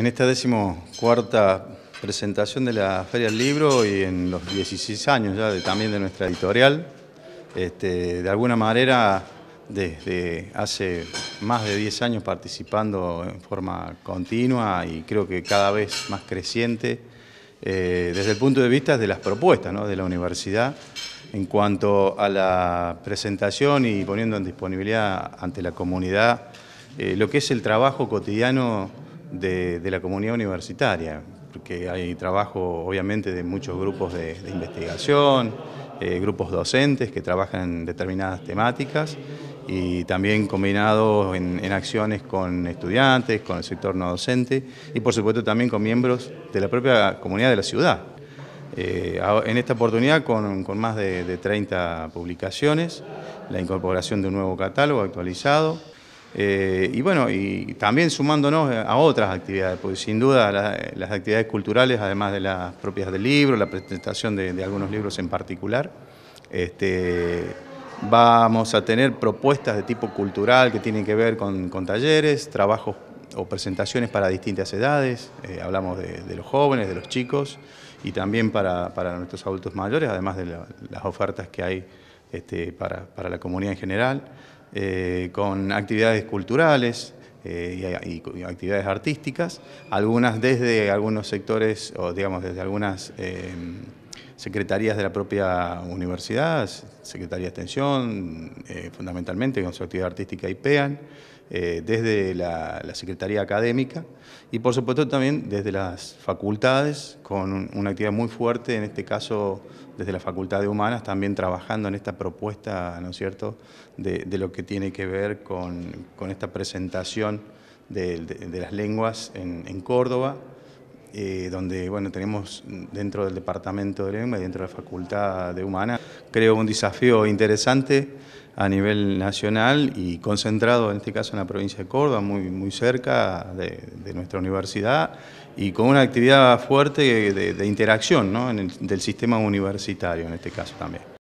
en esta decimocuarta presentación de la Feria del Libro y en los 16 años ya también de nuestra editorial, este, de alguna manera desde hace más de 10 años participando en forma continua y creo que cada vez más creciente eh, desde el punto de vista de las propuestas de la universidad en cuanto a la presentación y poniendo en disponibilidad ante la comunidad eh, lo que es el trabajo cotidiano de, la comunidad universitaria, porque hay trabajo obviamente de muchos grupos de, investigación, eh, grupos docentes que trabajan en determinadas temáticas y también combinados en, acciones con estudiantes, con el sector no docente y por supuesto también con miembros de la propia comunidad de la ciudad. Eh, en esta oportunidad con, más de, de 30 publicaciones, la incorporación de un nuevo catálogo actualizado, eh, y bueno, y también sumándonos a otras actividades, porque sin duda las actividades culturales, además de las propias del libro, la presentación de, algunos libros en particular, este, vamos a tener propuestas de tipo cultural que tienen que ver con, talleres, trabajos o presentaciones para distintas edades, eh, hablamos de, los jóvenes, de los chicos y también para, nuestros adultos mayores, además de las ofertas que hay este, para, para la comunidad en general. Eh, con actividades culturales eh, y, y, actividades artísticas, algunas desde algunos sectores o digamos desde algunas... Eh, secretarías de la propia universidad, Secretaría de Extensión, eh, fundamentalmente con su actividad artística IPEAN, eh, desde la, Secretaría Académica y por supuesto también desde las facultades, con una actividad muy fuerte, en este caso desde la Facultad de Humanas, también trabajando en esta propuesta, ¿no es cierto?, de, lo que tiene que ver con, esta presentación de, las lenguas en Córdoba. Eh, donde bueno, tenemos dentro del Departamento de Lengua y dentro de la Facultad de humana creo un desafío interesante a nivel nacional y concentrado en este caso en la provincia de Córdoba, muy, muy cerca de, nuestra universidad y con una actividad fuerte de, interacción ¿no? del sistema universitario en este caso también.